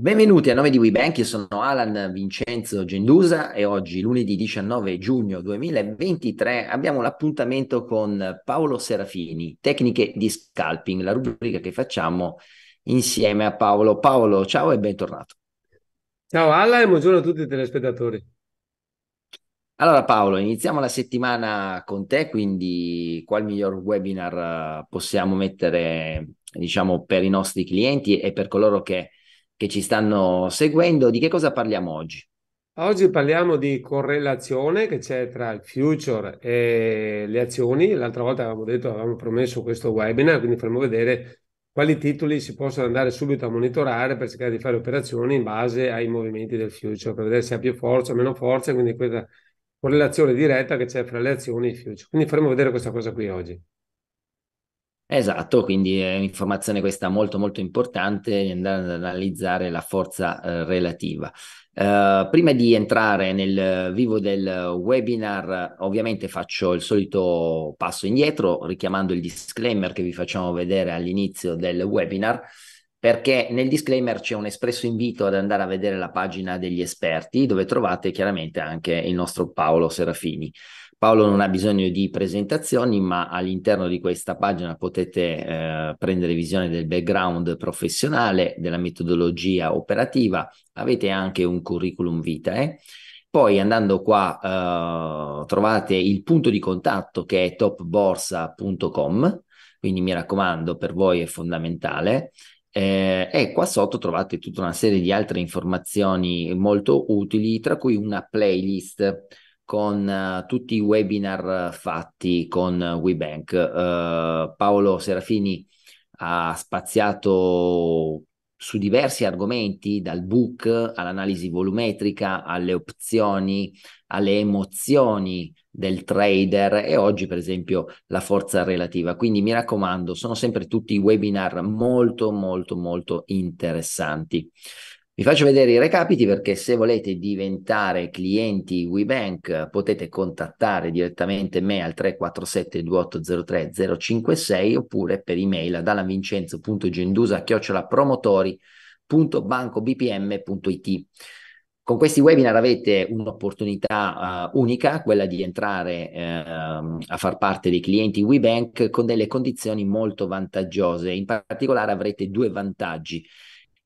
Benvenuti a nome di WeBank, io sono Alan Vincenzo Gendusa e oggi lunedì 19 giugno 2023 abbiamo l'appuntamento con Paolo Serafini, tecniche di scalping, la rubrica che facciamo insieme a Paolo. Paolo, ciao e bentornato. Ciao Alan e buongiorno a tutti i telespettatori. Allora Paolo, iniziamo la settimana con te, quindi qual miglior webinar eh, possiamo mettere diciamo, per i nostri clienti e per coloro che che ci stanno seguendo. Di che cosa parliamo oggi? Oggi parliamo di correlazione che c'è tra il future e le azioni. L'altra volta avevamo detto, avevamo promesso questo webinar, quindi faremo vedere quali titoli si possono andare subito a monitorare per cercare di fare operazioni in base ai movimenti del future, per vedere se ha più forza o meno forza, quindi questa correlazione diretta che c'è fra le azioni e il future. Quindi faremo vedere questa cosa qui oggi. Esatto, quindi è un'informazione questa molto molto importante andare ad analizzare la forza eh, relativa. Eh, prima di entrare nel vivo del webinar, ovviamente faccio il solito passo indietro, richiamando il disclaimer che vi facciamo vedere all'inizio del webinar perché nel disclaimer c'è un espresso invito ad andare a vedere la pagina degli esperti, dove trovate chiaramente anche il nostro Paolo Serafini. Paolo non ha bisogno di presentazioni, ma all'interno di questa pagina potete eh, prendere visione del background professionale, della metodologia operativa, avete anche un curriculum vitae. Poi andando qua eh, trovate il punto di contatto che è topborsa.com, quindi mi raccomando, per voi è fondamentale. Eh, e qua sotto trovate tutta una serie di altre informazioni molto utili, tra cui una playlist con uh, tutti i webinar eh, fatti con eh, WeBank. Uh, Paolo Serafini ha spaziato su diversi argomenti, dal book all'analisi volumetrica, alle opzioni, alle emozioni del trader e oggi per esempio la forza relativa. Quindi mi raccomando, sono sempre tutti webinar molto molto molto interessanti. Vi faccio vedere i recapiti perché se volete diventare clienti WeBank potete contattare direttamente me al 347 2803 056 oppure per email ad alanvincenzo.gendusa.promotori.bancobpm.it. Con questi webinar avete un'opportunità uh, unica, quella di entrare uh, a far parte dei clienti WeBank con delle condizioni molto vantaggiose. In particolare avrete due vantaggi.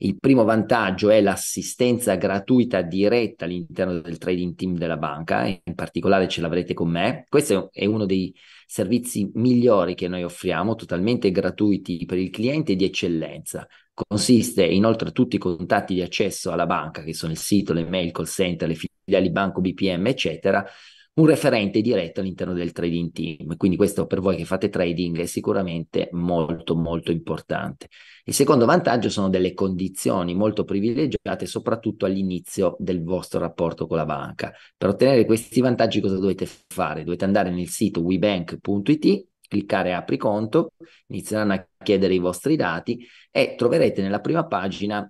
Il primo vantaggio è l'assistenza gratuita diretta all'interno del trading team della banca, in particolare ce l'avrete con me. Questo è uno dei servizi migliori che noi offriamo, totalmente gratuiti per il cliente e di eccellenza. Consiste inoltre tutti i contatti di accesso alla banca, che sono il sito, le mail, call center, le filiali banco BPM, eccetera, un referente diretto all'interno del trading team. Quindi questo per voi che fate trading è sicuramente molto molto importante. Il secondo vantaggio sono delle condizioni molto privilegiate, soprattutto all'inizio del vostro rapporto con la banca. Per ottenere questi vantaggi cosa dovete fare? Dovete andare nel sito webank.it cliccare apri conto, inizieranno a chiedere i vostri dati e troverete nella prima pagina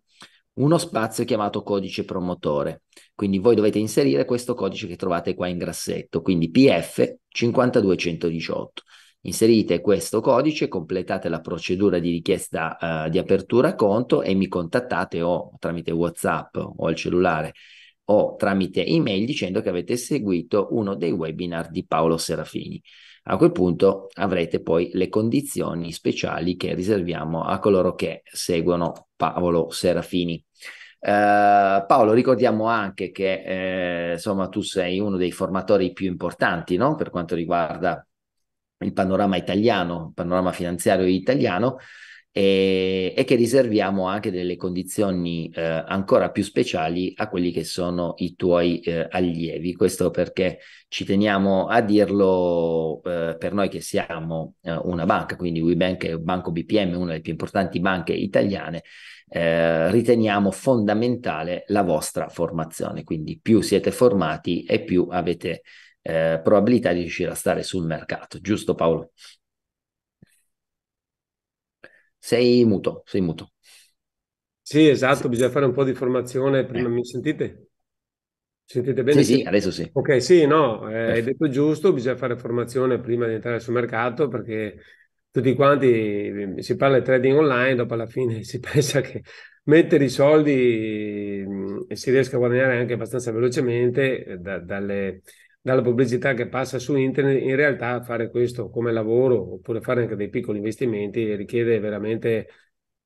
uno spazio chiamato codice promotore. Quindi voi dovete inserire questo codice che trovate qua in grassetto, quindi pf 5218. Inserite questo codice, completate la procedura di richiesta uh, di apertura conto e mi contattate o tramite WhatsApp o al cellulare o tramite email dicendo che avete seguito uno dei webinar di Paolo Serafini. A quel punto avrete poi le condizioni speciali che riserviamo a coloro che seguono Paolo Serafini. Eh, Paolo, ricordiamo anche che eh, insomma, tu sei uno dei formatori più importanti no? per quanto riguarda il panorama italiano, il panorama finanziario italiano e, e che riserviamo anche delle condizioni eh, ancora più speciali a quelli che sono i tuoi eh, allievi. Questo perché ci teniamo a dirlo eh, per noi che siamo eh, una banca, quindi WeBank è Banco BPM, una delle più importanti banche italiane. Eh, riteniamo fondamentale la vostra formazione. Quindi più siete formati e più avete eh, probabilità di riuscire a stare sul mercato, giusto Paolo? Sei muto, sei muto. Sì, esatto, sì. bisogna fare un po' di formazione prima. Eh. Mi sentite? Sentite bene? Sì, sì, adesso sì. Ok, sì, no, eh, hai detto giusto, bisogna fare formazione prima di entrare sul mercato perché tutti quanti mm, si parla di trading online, dopo alla fine si pensa che mettere i soldi mm, e si riesca a guadagnare anche abbastanza velocemente eh, da, dalle, dalla pubblicità che passa su internet, in realtà fare questo come lavoro oppure fare anche dei piccoli investimenti richiede veramente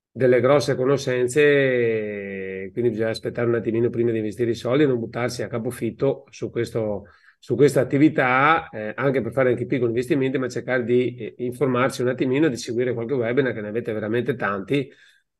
delle grosse conoscenze, quindi bisogna aspettare un attimino prima di investire i soldi e non buttarsi a capofitto su, questo, su questa attività, eh, anche per fare anche piccoli investimenti, ma cercare di eh, informarsi un attimino, di seguire qualche webinar che ne avete veramente tanti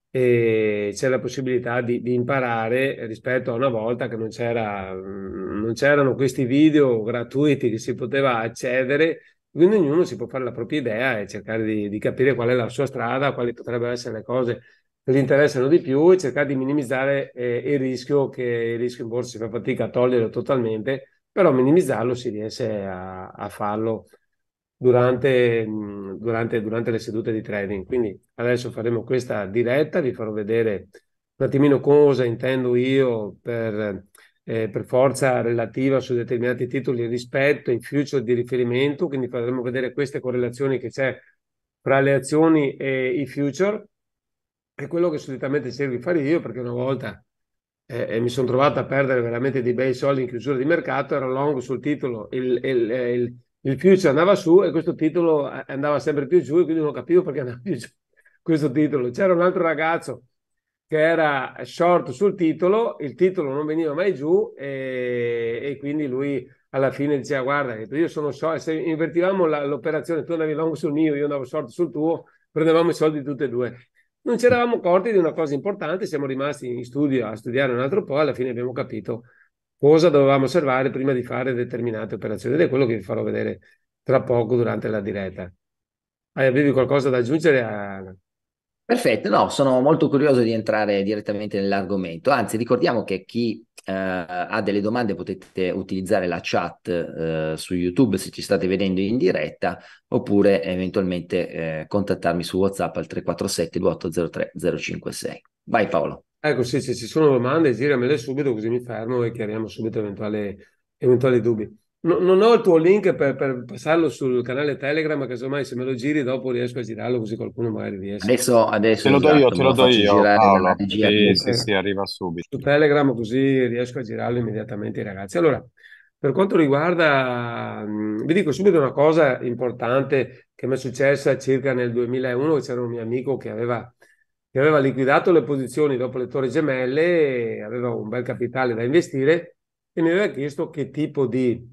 e c'è la possibilità di, di, imparare rispetto a una volta che non, c'era, mm, non c'erano questi video gratuiti che si poteva accedere, quindi ognuno si può fare la propria idea e cercare di, di capire qual è la sua strada, quali potrebbero essere le cose che gli interessano di più e cercare di minimizzare eh, il rischio che il rischio in borsa si fa fatica a togliere totalmente, però minimizzarlo si riesce a, a farlo durante, durante, durante le sedute di trading. Quindi adesso faremo questa diretta, vi farò vedere un attimino cosa intendo io per, eh, per forza relativa su determinati titoli rispetto ai future di riferimento, quindi faremo vedere queste correlazioni che c'è fra le azioni e i future. È quello che solitamente cerco di fare io perché una volta eh, eh mi sono trovato a perdere veramente dei bei soldi in chiusura di mercato, ero long sul titolo, il, il, eh, il il future andava su e questo titolo eh, andava sempre più giù e quindi non capivo perché andava più giù questo titolo. C'era un altro ragazzo che era short sul titolo, il titolo non veniva mai giù e, e quindi lui alla fine diceva guarda, io sono short, se invertivamo la, l'operazione, tu andavi long sul mio, io andavo short sul tuo, prendevamo i soldi tutti e due. Non ci eravamo accorti di una cosa importante, siamo rimasti in studio a studiare un altro po', alla fine abbiamo capito cosa dovevamo osservare prima di fare determinate operazioni ed è quello che vi farò vedere tra poco durante la diretta. Hai, Avevi qualcosa da aggiungere? A... Perfetto, no, sono molto curioso di entrare direttamente nell'argomento. Anzi, ricordiamo che chi eh, ha delle domande potete utilizzare la chat eh, su YouTube se ci state vedendo in diretta oppure eventualmente eh, contattarmi su WhatsApp al 347 2803 056. Vai Paolo. Ecco, sì, se ci sono domande, giramele subito così mi fermo e chiariamo subito eventuali, eventuali dubbi. No, non ho il tuo link per, per, passarlo sul canale Telegram, ma casomai se me lo giri dopo riesco a girarlo così qualcuno magari riesce. Adesso, adesso te lo do esatto, io, te lo, lo do io, Paolo. Sì, sì, sì, arriva subito. Su Telegram così riesco a girarlo immediatamente ragazzi. Allora, per quanto riguarda, vi dico subito una cosa importante che mi è successa circa nel 2001, c'era un mio amico che aveva che aveva liquidato le posizioni dopo le torri gemelle, aveva un bel capitale da investire e mi aveva chiesto che tipo di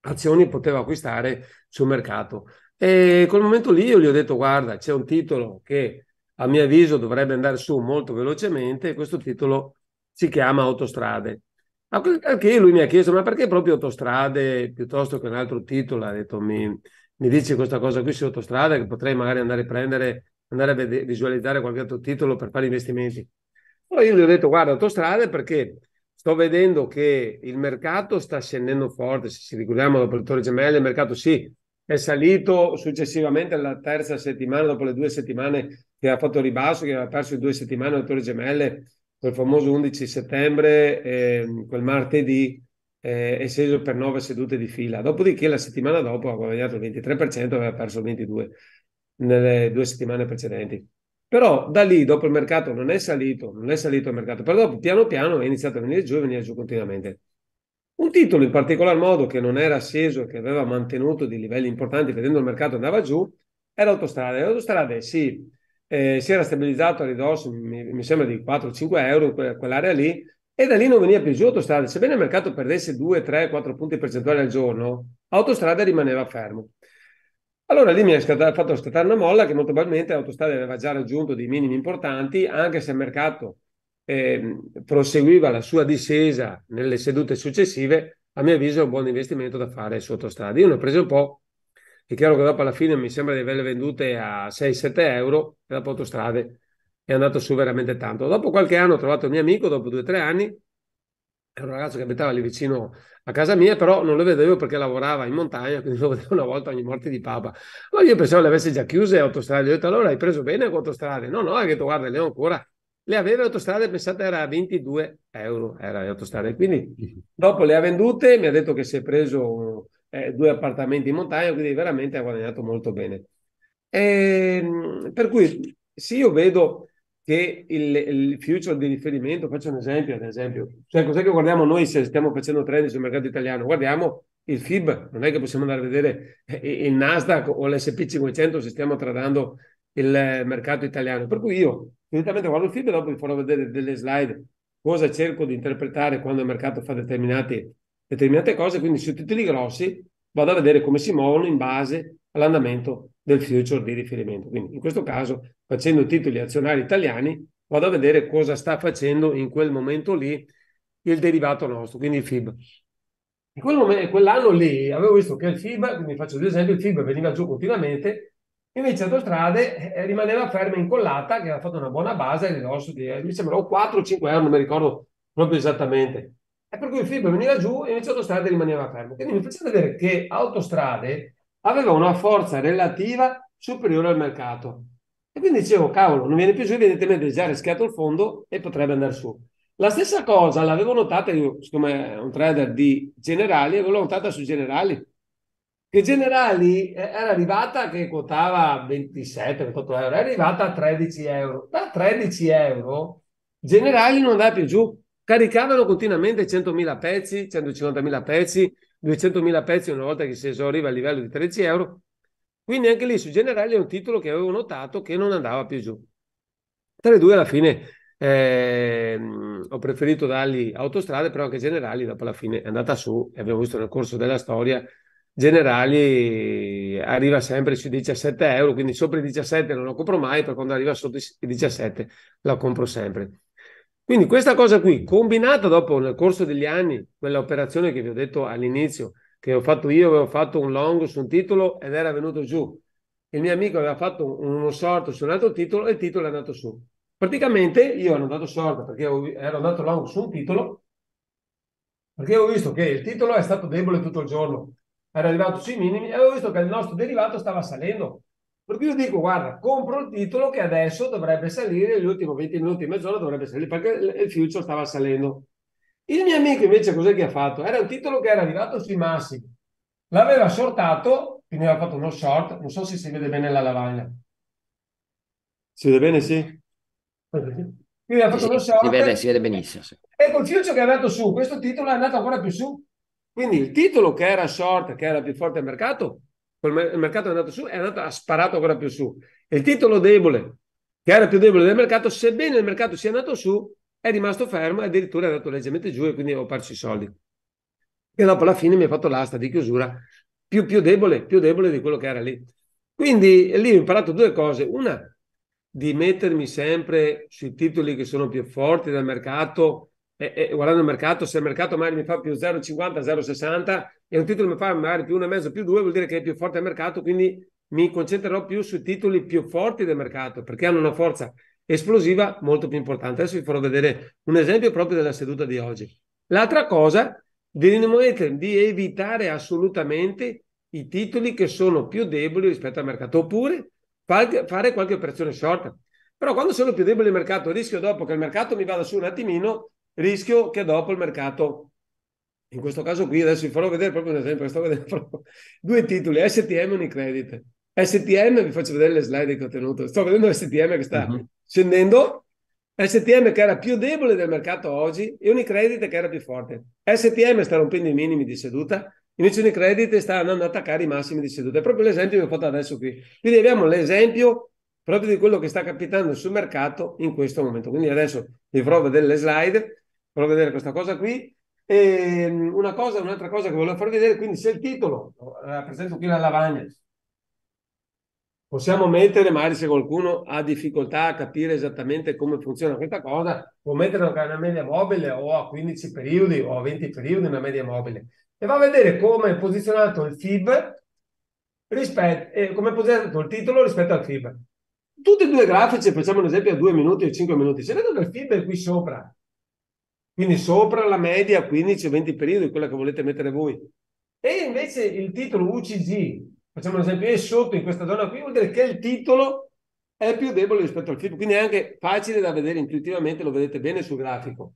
azioni poteva acquistare sul mercato. E quel momento lì io gli ho detto guarda c'è un titolo che a mio avviso dovrebbe andare su molto velocemente e questo titolo si chiama Autostrade. Anche lui mi ha chiesto ma perché proprio Autostrade piuttosto che un altro titolo? Ha detto mi, mi dici questa cosa qui su Autostrade che potrei magari andare a prendere andare a visualizzare qualche altro titolo per fare investimenti. Allora io gli ho detto, guarda, autostrade perché sto vedendo che il mercato sta scendendo forte, se ci ricordiamo dopo le torri gemelle, il mercato sì, è salito successivamente alla terza settimana, dopo le due settimane che ha fatto ribasso, che aveva perso due settimane alle torri gemelle, quel famoso 11 settembre, eh, quel martedì, eh, è sceso per nove sedute di fila. Dopodiché la settimana dopo ha guadagnato il 23%, aveva perso il 22% nelle due settimane precedenti. Però da lì, dopo il mercato, non è salito, non è salito il mercato, però dopo, piano piano è iniziato a venire giù e venire giù continuamente. Un titolo in particolar modo che non era sceso, e che aveva mantenuto dei livelli importanti, vedendo il mercato andava giù, era Autostrade. Autostrade sì, eh, si era stabilizzato a ridosso, mi, mi sembra, di 4-5 euro in quella, quell'area lì, e da lì non veniva più giù Autostrade. Sebbene il mercato perdesse 2, 3, 4 punti percentuali al giorno, Autostrade rimaneva fermo. Allora lì mi ha fatto scattare una molla che molto probabilmente l'autostrada aveva già raggiunto dei minimi importanti, anche se il mercato eh, proseguiva la sua discesa nelle sedute successive, a mio avviso è un buon investimento da fare su autostrada. Io ne ho preso un po', è chiaro che dopo alla fine mi sembra di averle vendute a 6-7 euro e dopo autostrade è andato su veramente tanto. Dopo qualche anno ho trovato il mio amico, dopo 2-3 anni, era un ragazzo che abitava lì vicino a casa mia però non le vedevo perché lavorava in montagna, quindi lo vedevo una volta ogni morte di papa. Ma io pensavo le avesse già chiuse autostrade, ho detto allora hai preso bene autostrade? No, no, ha detto guarda, le ho ancora. Le aveva autostrade, pensate era a 22 euro, era le autostrade. Quindi dopo le ha vendute, mi ha detto che si è preso eh, due appartamenti in montagna, quindi veramente ha guadagnato molto bene. E, ehm, per cui se io vedo che il, il, future di riferimento, faccio un esempio, ad esempio, cioè cos'è che guardiamo noi se stiamo facendo trend sul mercato italiano? Guardiamo il FIB, non è che possiamo andare a vedere eh, il Nasdaq o l'SP 500 se stiamo tradando il mercato italiano. Per cui io direttamente guardo il FIB e dopo vi farò vedere delle slide cosa cerco di interpretare quando il mercato fa determinate cose, quindi su tutti i grossi vado a vedere come si muovono in base all'andamento del future di riferimento. Quindi in questo caso, facendo titoli azionari italiani, vado a vedere cosa sta facendo in quel momento lì il derivato nostro, quindi il FIB. In quel momento, quell'anno lì avevo visto che il FIB, quindi faccio due esempi, il FIB veniva giù continuamente, invece Autostrade eh, eh rimaneva ferma incollata, che aveva fatto una buona base, di, eh, mi sembra o 4 o 5 euro, non mi ricordo proprio esattamente. E per cui il FIB veniva giù e invece Autostrade rimaneva fermo. Quindi mi faccio vedere che Autostrade aveva una forza relativa superiore al mercato. E quindi dicevo, cavolo, non viene più giù, evidentemente già rischiato il fondo e potrebbe andare su. La stessa cosa l'avevo notata io, siccome un trader di Generali, l'avevo notata su Generali, che Generali eh, era arrivata, che quotava 27-28 euro, è arrivata a 13 euro. Da 13 euro Generali non andava più giù, caricavano continuamente 100.000 pezzi, 150.000 pezzi, 200.000 pezzi una volta che si esauriva al livello di 13 euro. Quindi anche lì su Generali è un titolo che avevo notato che non andava più giù. Tra i due alla fine eh, ho preferito dargli autostrade, però anche Generali dopo la fine è andata su e abbiamo visto nel corso della storia Generali arriva sempre sui 17 euro, quindi sopra i 17 non lo compro mai, per quando arriva sotto i 17 la compro sempre. Quindi questa cosa qui, combinata dopo nel corso degli anni, quella operazione che vi ho detto all'inizio, che ho fatto io, avevo fatto un long su un titolo ed era venuto giù. Il mio amico aveva fatto uno short su un altro titolo e il titolo è andato su. Praticamente io ero andato short perché ero andato long su un titolo, perché avevo visto che il titolo è stato debole tutto il giorno, era arrivato sui minimi e avevo visto che il nostro derivato stava salendo. Perché io dico, guarda, compro il titolo che adesso dovrebbe salire, gli ultimi 20 minuti, mezz'ora dovrebbe salire, perché il future stava salendo. Il mio amico invece cos'è che ha fatto? Era un titolo che era arrivato sui massimi, l'aveva shortato, quindi aveva fatto uno short, non so se si vede bene la lavagna. Si vede bene, sì. Quindi ha fatto sì, uno short. Si vede, si vede benissimo. Sì. E col Future che è andato su, questo titolo è andato ancora più su. Quindi il titolo che era short, che era più forte al mercato, il mercato è andato su, è andato, ha sparato ancora più su. E il titolo debole, che era più debole del mercato, sebbene il mercato sia andato su, è rimasto fermo e addirittura è andato leggermente giù e quindi ho perso i soldi. E dopo alla fine mi ha fatto l'asta di chiusura più, più debole, più debole di quello che era lì. Quindi lì ho imparato due cose. Una, di mettermi sempre sui titoli che sono più forti del mercato e, e guardando il mercato, se il mercato magari mi fa più 0,50, 0,60, e un titolo mi fa magari più e mezzo più due vuol dire che è più forte al mercato, quindi mi concentrerò più sui titoli più forti del mercato perché hanno una forza esplosiva molto più importante. Adesso vi farò vedere un esempio proprio della seduta di oggi. L'altra cosa, vi rimanete di evitare assolutamente i titoli che sono più deboli rispetto al mercato oppure fare qualche operazione short. Però quando sono più deboli il mercato, rischio dopo che il mercato mi vada su un attimino, rischio che dopo il mercato in questo caso qui adesso vi farò vedere proprio un esempio, sto vedendo proprio due titoli, STM e Unicredit. STM, vi faccio vedere le slide che ho tenuto, sto vedendo STM che sta uh-huh. scendendo, STM che era più debole del mercato oggi e Unicredit che era più forte. STM sta rompendo i minimi di seduta, invece Unicredit sta andando ad attaccare i massimi di seduta. È proprio l'esempio che ho fatto adesso qui. Quindi abbiamo l'esempio proprio di quello che sta capitando sul mercato in questo momento. Quindi adesso vi farò vedere le slide, farò vedere questa cosa qui e ehm, una cosa, un'altra cosa che volevo far vedere, quindi se il titolo, rappresento qui la lavagna, possiamo mettere, magari se qualcuno ha difficoltà a capire esattamente come funziona questa cosa, può mettere una media mobile o a 15 periodi o a 20 periodi una media mobile e va a vedere come è posizionato il FIB rispetto, eh, come è posizionato il titolo rispetto al FIB. Tutti e due grafici, facciamo un esempio a 2 minuti o 5 minuti, se vedo che il FIB è qui sopra quindi sopra la media 15-20 periodi, quella che volete mettere voi. E invece il titolo UCG, facciamo un esempio, è sotto in questa zona qui, vuol dire che il titolo è più debole rispetto al FIB, quindi è anche facile da vedere intuitivamente, lo vedete bene sul grafico.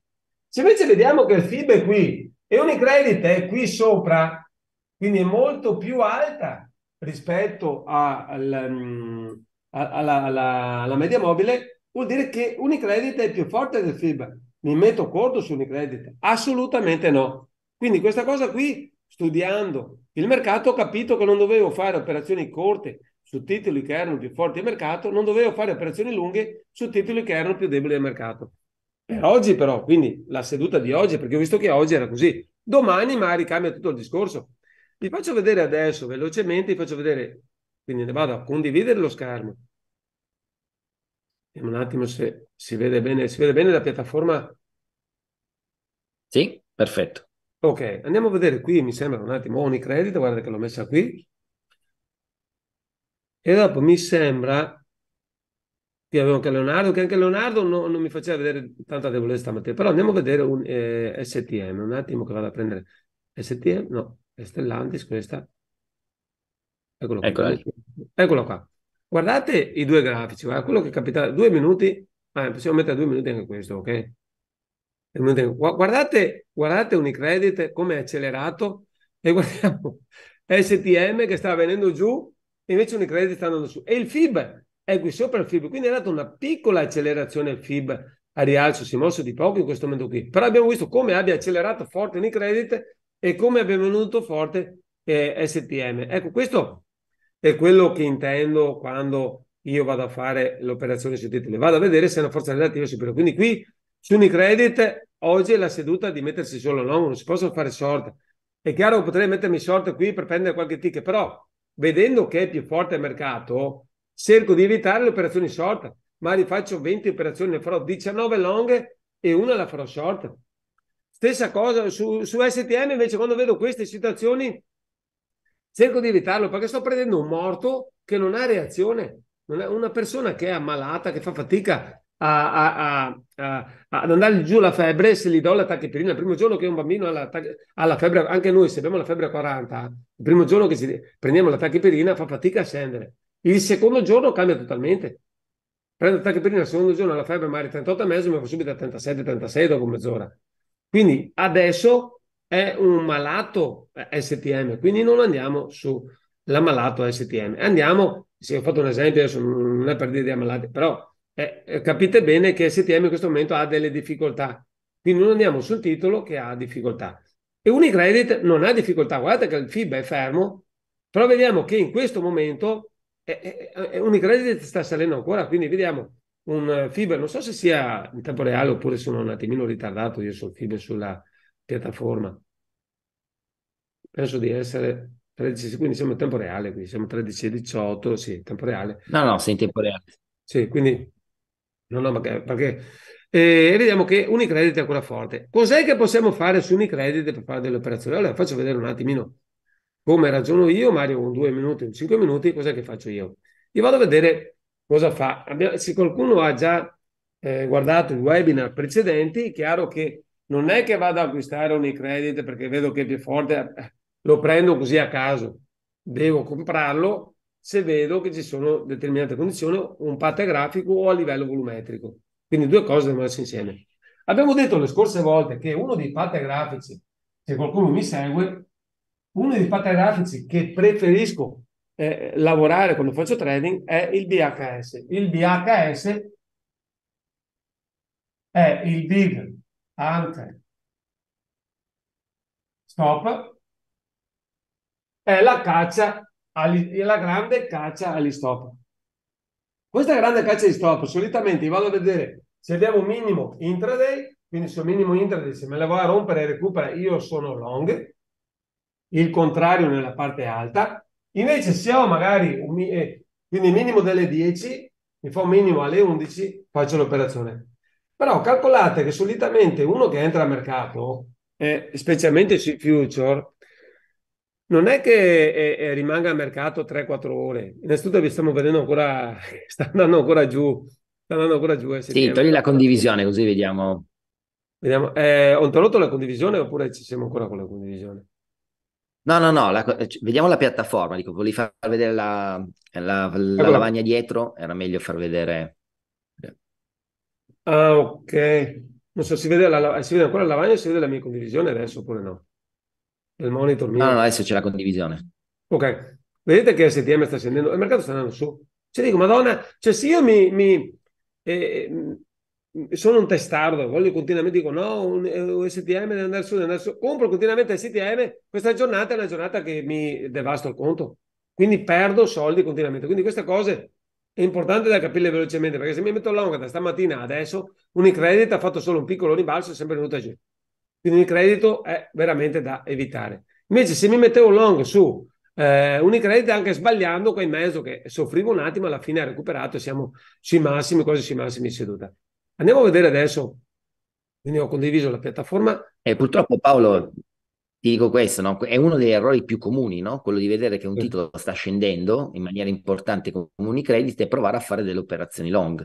Se invece vediamo che il FIB è qui e Unicredit è qui sopra, quindi è molto più alta rispetto mm, a, al, alla, alla, alla media mobile, vuol dire che Unicredit è più forte del FIB mi metto corto su Unicredit? Assolutamente no. Quindi questa cosa qui, studiando il mercato, ho capito che non dovevo fare operazioni corte su titoli che erano più forti del mercato, non dovevo fare operazioni lunghe su titoli che erano più deboli del mercato. Per oggi però, quindi la seduta di oggi, perché ho visto che oggi era così, domani magari cambia tutto il discorso. Vi faccio vedere adesso velocemente, vi faccio vedere, quindi ne vado a condividere lo schermo. Vediamo un attimo se si vede bene. Si vede bene la piattaforma? Sì, perfetto. Ok, andiamo a vedere qui, mi sembra un attimo, Onicredit, guarda che l'ho messa qui. E dopo mi sembra, qui avevo anche Leonardo, che anche Leonardo no, non mi faceva vedere tanta debolezza stamattina, però andiamo a vedere un eh, STM, un attimo che vado a prendere STM, no, è Stellantis questa. Eccolo qua. Eccola. Eccolo qua. Guardate i due grafici, guarda, quello che capita, due minuti, ah, possiamo mettere due minuti anche questo, ok? Guardate, guardate Unicredit come è accelerato e guardiamo STM che sta venendo giù, invece Unicredit sta andando su. E il FIB è qui sopra il FIB, quindi è data una piccola accelerazione al FIB a rialzo, si è mosso di poco in questo momento qui. Però abbiamo visto come abbia accelerato forte Unicredit e come abbia venuto forte eh, STM. Ecco, questo è quello che intendo quando io vado a fare l'operazione sui titoli, vado a vedere se è una forza relativa superiore. Quindi qui su Unicredit oggi è la seduta di mettersi solo long, non si possono fare short. È chiaro che potrei mettermi short qui per prendere qualche ticket, però vedendo che è più forte il mercato, cerco di evitare le operazioni short. ma rifaccio 20 operazioni, ne farò 19 long e una la farò short. Stessa cosa su, su STM invece quando vedo queste situazioni cerco di evitarlo perché sto prendendo un morto che non ha reazione, non è una persona che è ammalata, che fa fatica a, a, a, ad andare giù la febbre, se gli do la tachipirina il primo giorno che un bambino ha la, ha la, febbre, anche noi se abbiamo la febbre a 40, il primo giorno che ci, prendiamo la tachipirina fa fatica a scendere. Il secondo giorno cambia totalmente. Prendo la tachipirina il secondo giorno la febbre magari 38,5, mi fa subito a 37-36 dopo mezz'ora. Quindi adesso è un malato eh, STM, quindi non andiamo su sull'ammalato STM, andiamo, sì, ho fatto un esempio, adesso non è per dire di ammalati, però eh, eh capite bene che STM in questo momento ha delle difficoltà, quindi non andiamo sul titolo che ha difficoltà. E Unicredit non ha difficoltà, guardate che il FIB è fermo, però vediamo che in questo momento eh, eh, eh Unicredit sta salendo ancora, quindi vediamo un FIB, non so se sia in tempo reale oppure sono un attimino ritardato io sul FIB sulla piattaforma. Penso di essere 13, quindi siamo in tempo reale qui, siamo 13 e 18, sì, in tempo reale. No, no, sei in tempo reale. Sì, quindi... No, no, perché... perché eh, vediamo che Unicredit è ancora forte. Cos'è che possiamo fare su Unicredit per fare delle operazioni? Allora, faccio vedere un attimino come ragiono io, Mario, con due minuti, con cinque minuti, cos'è che faccio io? Io vado a vedere cosa fa. Se qualcuno ha già eh, guardato i webinar precedenti, è chiaro che non è che vado ad acquistare Unicredit perché vedo che è più forte, eh, lo prendo così a caso, devo comprarlo se vedo che ci sono determinate condizioni, un patto grafico o a livello volumetrico. Quindi due cose devono essere insieme. Abbiamo detto le scorse volte che uno dei patte grafici, se qualcuno mi segue, uno dei patte grafici che preferisco eh, lavorare quando faccio trading è il BHS. Il BHS è il Big Ante. Stop. È la caccia, agli, la grande caccia agli stop. Questa grande caccia di stop, solitamente vado a vedere se abbiamo un minimo intraday, quindi se ho minimo intraday, se me la vuoi rompere e recupera, io sono long, il contrario nella parte alta. Invece se ho magari un, eh, quindi minimo delle 10, mi fa un minimo alle 11, faccio l'operazione. Però calcolate che solitamente uno che entra a mercato, eh, specialmente sui future, non è che eh, rimanga a mercato 3-4 ore. Innanzitutto vi stiamo vedendo ancora, sta andando ancora giù. Sta andando ancora giù. Eh, sì, togli la condivisione così vediamo. Vediamo, eh, ho interrotto la condivisione oppure ci siamo ancora con la condivisione? No, no, no, la, eh, vediamo la piattaforma, dico, volevi far vedere la, la, la lavagna dietro, era meglio far vedere... Ah, ok. Non so, si vede, la, si vede ancora la lavagna si vede la mia condivisione adesso oppure no? Del monitor mio. No, no, adesso c'è la condivisione. Ok. Vedete che STM sta scendendo, il mercato sta andando su. Cioè dico, madonna, cioè se io mi... mi eh, eh, sono un testardo, voglio continuamente, dico no, un, eh, un STM deve andare su, deve andare su. Compro continuamente STM, questa giornata è una giornata che mi devasto il conto. Quindi perdo soldi continuamente. Quindi queste cose è importante da capire velocemente perché se mi metto long da stamattina adesso Unicredit ha fatto solo un piccolo ribalzo e è sempre venuta giù quindi il credito è veramente da evitare invece se mi mettevo long su eh, Unicredit anche sbagliando qua in mezzo che soffrivo un attimo alla fine ha recuperato e siamo sui massimi quasi sui massimi in seduta andiamo a vedere adesso quindi ho condiviso la piattaforma e purtroppo Paolo ti dico questo, no? è uno degli errori più comuni, no? quello di vedere che un titolo sta scendendo in maniera importante come Unicredit e provare a fare delle operazioni long,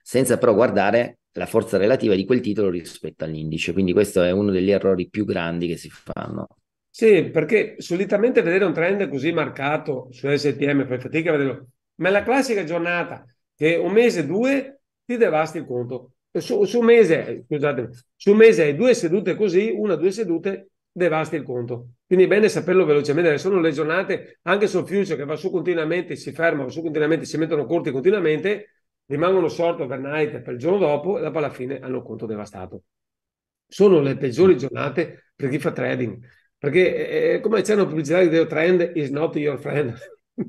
senza però guardare la forza relativa di quel titolo rispetto all'indice. Quindi questo è uno degli errori più grandi che si fanno. Sì, perché solitamente vedere un trend così marcato su STM per fatica a vederlo, ma è la classica giornata che un mese, due ti devasti il conto. Su, su, mese, scusatemi, su mese hai due sedute così, una, due sedute devasti il conto. Quindi è bene saperlo velocemente, sono le giornate anche sul future che va su continuamente, si ferma, va su continuamente, si mettono corti continuamente, rimangono short overnight per il giorno dopo e dopo alla fine hanno il conto devastato. Sono le peggiori giornate per chi fa trading, perché eh, eh come c'è una pubblicità che dice trend is not your friend.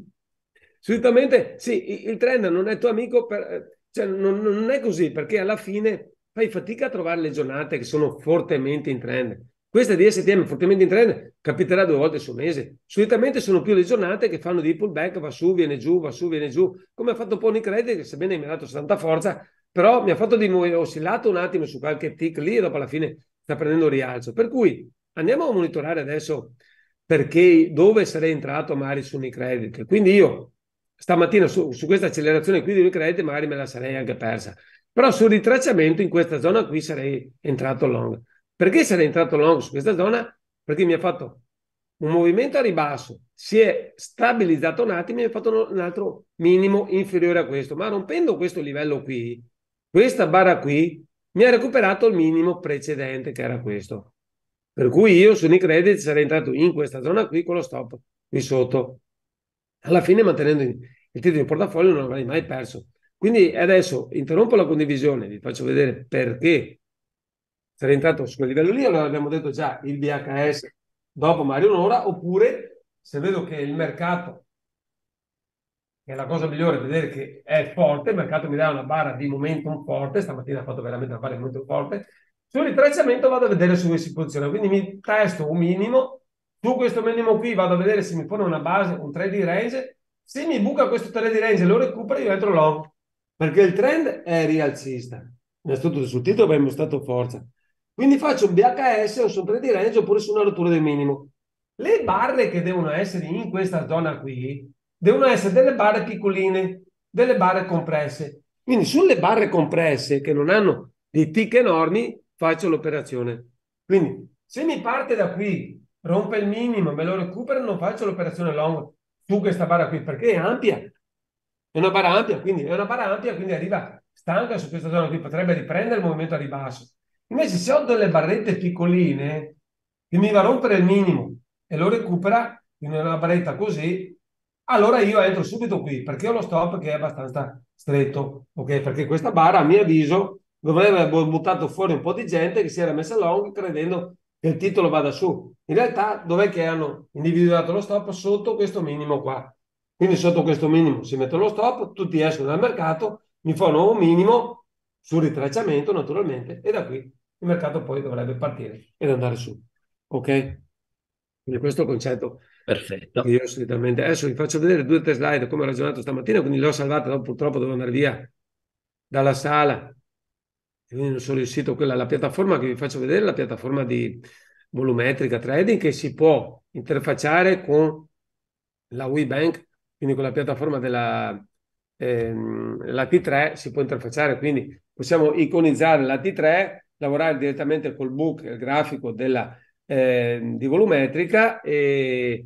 Solitamente sì, il trend non è tuo amico, per, eh, cioè, non, non è così perché alla fine fai fatica a trovare le giornate che sono fortemente in trend questa di STM fortemente in trend capiterà due volte su mese. Solitamente sono più le giornate che fanno di pullback, va su, viene giù, va su, viene giù, come ha fatto Pony Credit, che sebbene mi ha dato tanta forza, però mi ha fatto di oscillato un attimo su qualche tick lì e dopo alla fine sta prendendo rialzo. Per cui andiamo a monitorare adesso perché dove sarei entrato magari su Unicredit. Quindi io stamattina su, su questa accelerazione qui di Unicredit magari me la sarei anche persa. Però sul ritracciamento in questa zona qui sarei entrato long. Perché se n'è entrato long su questa zona? Perché mi ha fatto un movimento a ribasso, si è stabilizzato un attimo e mi ha fatto un altro minimo inferiore a questo. Ma rompendo questo livello qui, questa barra qui mi ha recuperato il minimo precedente che era questo. Per cui io su credit sarei entrato in questa zona qui con lo stop qui sotto. Alla fine mantenendo il titolo di portafoglio non avrei mai perso. Quindi adesso interrompo la condivisione, vi faccio vedere perché Sarei entrato su quel livello lì, allora abbiamo detto già il DHS dopo Mario Nora, oppure se vedo che il mercato, che è la cosa migliore, vedere che è forte, il mercato mi dà una barra di momento forte, stamattina ha fatto veramente una barra di momentum forte, sul ritracciamento vado a vedere su dove si posiziona, quindi mi testo un minimo, su questo minimo qui vado a vedere se mi pone una base, un 3D range, se mi buca questo 3D range lo recupero io entro long, perché il trend è rialzista. Innanzitutto sul titolo abbiamo mostrato forza, quindi faccio un BHS, un sopra di range oppure su una rottura del minimo. Le barre che devono essere in questa zona qui devono essere delle barre piccoline, delle barre compresse. Quindi sulle barre compresse che non hanno dei tick enormi faccio l'operazione. Quindi se mi parte da qui, rompe il minimo, me lo recupero, non faccio l'operazione long su questa barra qui perché è ampia. È una barra ampia, quindi è una barra ampia, quindi arriva stanca su questa zona qui, potrebbe riprendere il movimento a ribasso. Invece se ho delle barrette piccoline, che mi va a rompere il minimo e lo recupera in una barretta così, allora io entro subito qui, perché ho lo stop che è abbastanza stretto, ok? Perché questa barra, a mio avviso, dovrebbe aver buttato fuori un po' di gente che si era messa long credendo che il titolo vada su. In realtà, dov'è che hanno individuato lo stop? Sotto questo minimo qua. Quindi sotto questo minimo si mette lo stop, tutti escono dal mercato, mi fa un minimo sul ritracciamento naturalmente e da qui il mercato poi dovrebbe partire ed andare su. Ok? Quindi questo è il concetto. Perfetto. Io assolutamente. Adesso vi faccio vedere due o tre slide come ho ragionato stamattina, quindi l'ho salvata, dopo purtroppo devo andare via dalla sala. Quindi non sono riuscito quella, la piattaforma che vi faccio vedere, la piattaforma di volumetrica trading che si può interfacciare con la WeBank, quindi con la piattaforma della ehm, la T3 si può interfacciare, quindi possiamo iconizzare la T3 lavorare direttamente col book, il grafico della, eh, di volumetrica e,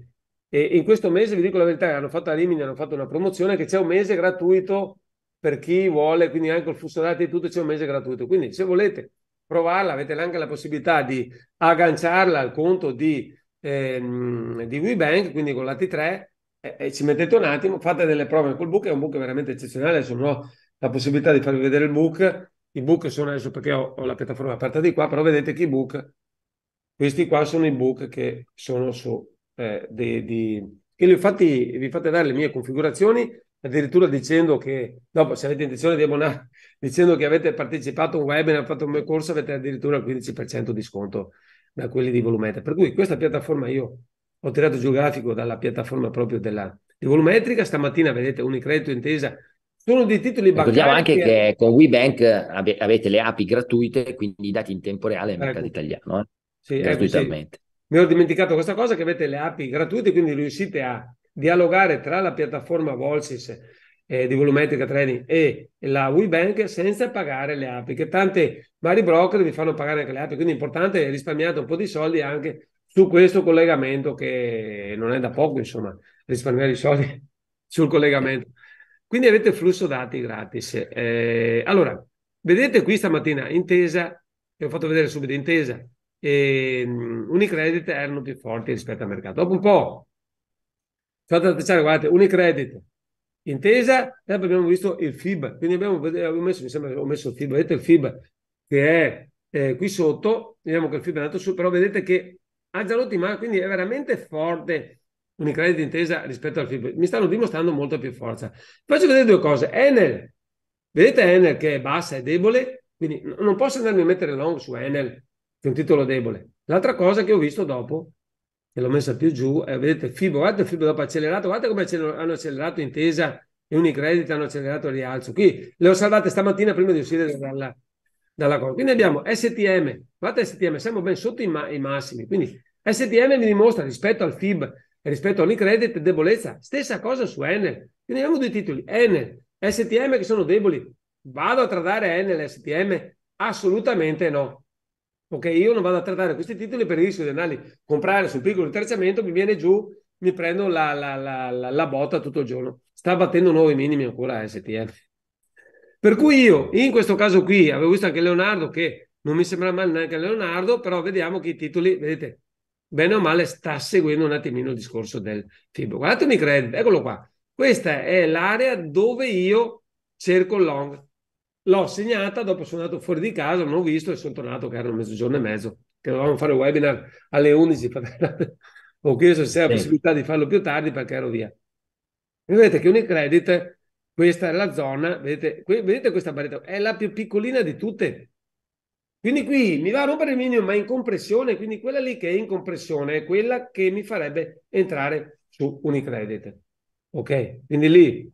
e, in questo mese, vi dico la verità, hanno fatto a Rimini, hanno fatto una promozione che c'è un mese gratuito per chi vuole, quindi anche il flusso dati e tutto c'è un mese gratuito. Quindi se volete provarla, avete anche la possibilità di agganciarla al conto di, ehm, di WeBank, quindi con la T3, e, e, ci mettete un attimo, fate delle prove col book, è un book veramente eccezionale, adesso non ho la possibilità di farvi vedere il book, i book sono adesso perché ho, ho la piattaforma aperta di qua, però vedete che i book, questi qua sono i book che sono su eh, di, di... che li fatti, vi fate dare le mie configurazioni addirittura dicendo che dopo se avete intenzione di abbonare dicendo che avete partecipato a un webinar fatto un mio corso avete addirittura il 15% di sconto da quelli di volumetrica per cui questa piattaforma io ho tirato giù grafico dalla piattaforma proprio della di volumetrica stamattina vedete Unicredito intesa sono dei titoli bancari. Ricordiamo anche che, con WeBank ave- avete le API gratuite, quindi i dati in tempo reale al mercato ecco. italiano, eh? sì, gratuitamente. Ecco, sì. Mi ero dimenticato questa cosa che avete le API gratuite, quindi riuscite a dialogare tra la piattaforma Volsis eh, di volumetrica trading e la WeBank senza pagare le API, che tante vari broker vi fanno pagare anche le API, quindi è importante risparmiate un po' di soldi anche su questo collegamento che non è da poco, insomma, risparmiare i soldi sul collegamento. Quindi avete flusso dati gratis. Eh, allora, vedete qui stamattina Intesa, vi ho fatto vedere subito Intesa, e um, Unicredit erano più forti rispetto al mercato. Dopo un po', fate attenzione, guardate, Unicredit, Intesa, dopo abbiamo visto il FIB, quindi abbiamo, abbiamo messo, mi sembra, ho messo il FIB, vedete il FIB che è eh, qui sotto, vediamo che il FIB è andato su, però vedete che ha già rotto quindi è veramente forte Unicredit intesa rispetto al FIB, mi stanno dimostrando molta più forza. Faccio vedere due cose. Enel, vedete Enel che è bassa, e debole, quindi non posso andarmi a mettere long su Enel, che è un titolo debole. L'altra cosa che ho visto dopo, e l'ho messa più giù, è, vedete FIBO, guardate FIBO dopo accelerato, guardate come hanno accelerato intesa e Unicredit hanno accelerato il rialzo. Qui le ho salvate stamattina prima di uscire dalla, dalla cosa. Quindi abbiamo STM, guardate STM, siamo ben sotto i, ma- i massimi, quindi STM mi dimostra rispetto al FIB rispetto a Unicredit, debolezza. Stessa cosa su Enel. Quindi abbiamo due titoli, Enel, STM che sono deboli. Vado a tradare Enel, STM? Assolutamente no. Ok, io non vado a trattare questi titoli per il rischio di andarli a comprare sul piccolo terziamento, mi viene giù, mi prendo la, la, la, la, botta tutto il giorno. Sta battendo nuovi minimi ancora STM. Per cui io, in questo caso qui, avevo visto anche Leonardo che non mi sembra male neanche Leonardo, però vediamo che i titoli, vedete, bene o male sta seguendo un attimino il discorso del Guardate Guardatemi credit, eccolo qua. Questa è l'area dove io cerco il long. L'ho segnata, dopo sono andato fuori di casa, non ho visto e sono tornato che erano mezzogiorno e mezzo, che dovevamo fare il webinar alle 11. ho chiesto se c'era la possibilità di farlo più tardi perché ero via. E vedete che Unicredit, questa è la zona, vedete, vedete questa barretta, è la più piccolina di tutte quindi qui mi va a rompere il minimo, ma in compressione, quindi quella lì che è in compressione è quella che mi farebbe entrare su Unicredit. Ok? Quindi lì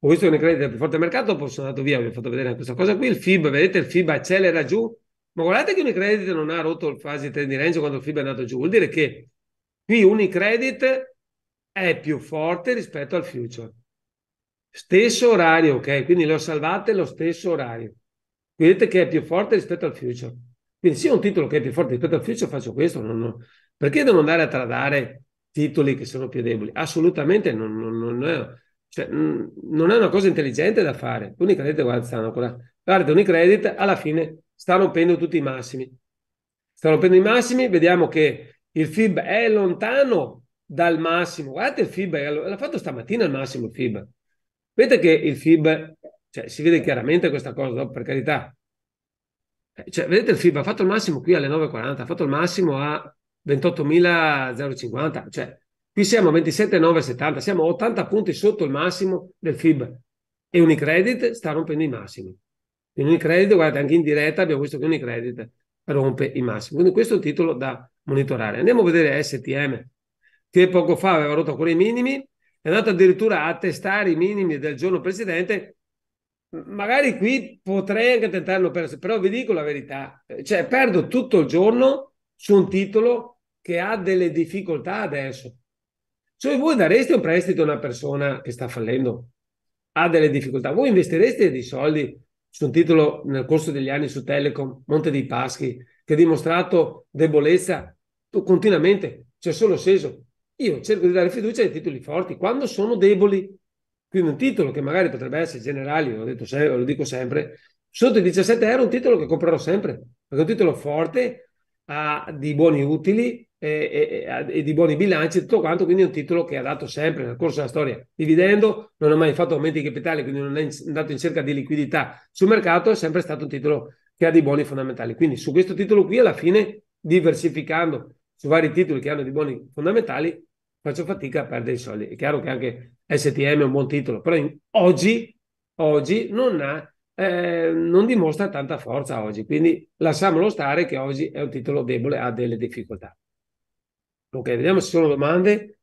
ho visto Unicredit è più forte mercato, poi sono andato via, vi ho fatto vedere questa cosa qui, il FIB, vedete il FIB accelera giù, ma guardate che Unicredit non ha rotto il fase trend range quando il FIB è andato giù, vuol dire che qui Unicredit è più forte rispetto al future. Stesso orario, ok? Quindi le ho salvate lo stesso orario vedete che è più forte rispetto al future. Quindi se ho un titolo che è più forte rispetto al future faccio questo, non, non. perché devo andare a tradare titoli che sono più deboli? Assolutamente non, non è, cioè, non è una cosa intelligente da fare. Unicredit guarda, stanno ancora, guarda Unicredit alla fine sta rompendo tutti i massimi. Sta rompendo i massimi, vediamo che il FIB è lontano dal massimo. Guardate il FIB, l'ha fatto stamattina al massimo il FIB. Vedete che il FIB cioè, si vede chiaramente questa cosa, no? per carità. Eh, cioè, vedete il FIBA, ha fatto il massimo qui alle 9.40, ha fatto il massimo a 28.050, cioè qui siamo a 27.970, siamo 80 punti sotto il massimo del FIB e Unicredit sta rompendo i massimi. In Unicredit, guardate, anche in diretta abbiamo visto che Unicredit rompe i massimi. Quindi questo è un titolo da monitorare. Andiamo a vedere STM, che poco fa aveva rotto ancora i minimi, è andato addirittura a testare i minimi del giorno precedente magari qui potrei anche tentarlo, per, però vi dico la verità, eh, cioè perdo tutto il giorno su un titolo che ha delle difficoltà adesso. Cioè voi dareste un prestito a una persona che sta fallendo, ha delle difficoltà, voi investireste dei soldi su un titolo nel corso degli anni su Telecom, Monte dei Paschi, che ha dimostrato debolezza continuamente, c'è cioè solo sceso. Io cerco di dare fiducia ai titoli forti quando sono deboli quindi un titolo che magari potrebbe essere generale, lo, detto, lo dico sempre, sotto i 17 euro un titolo che comprerò sempre, perché è un titolo forte, ha di buoni utili e, e, e di buoni bilanci e tutto quanto, quindi è un titolo che ha dato sempre nel corso della storia dividendo, non ha mai fatto aumenti di capitale, quindi non è andato in cerca di liquidità sul mercato, è sempre stato un titolo che ha dei buoni fondamentali. Quindi su questo titolo qui alla fine diversificando su vari titoli che hanno dei buoni fondamentali faccio fatica a perdere i soldi. È chiaro che anche STM è un buon titolo, però in, oggi, oggi non, ha, eh, non dimostra tanta forza oggi, quindi lasciamolo stare che oggi è un titolo debole, ha delle difficoltà. Ok, vediamo se sono domande.